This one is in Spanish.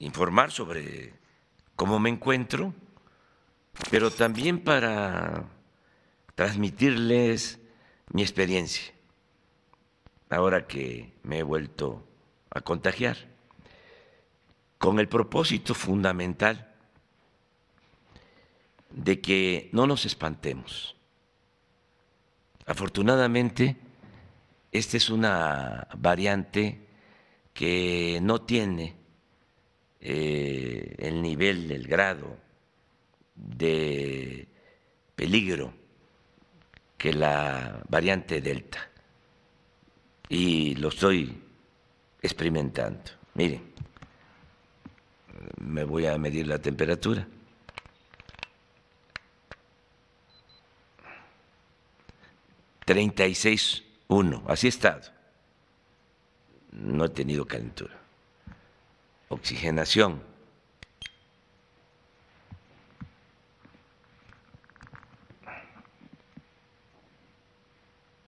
informar sobre cómo me encuentro, pero también para transmitirles mi experiencia, ahora que me he vuelto a contagiar, con el propósito fundamental de que no nos espantemos. Afortunadamente, esta es una variante que no tiene eh, el nivel, el grado de peligro que la variante Delta. Y lo estoy experimentando. Miren, me voy a medir la temperatura. 36.1, así ha estado no he tenido calentura. Oxigenación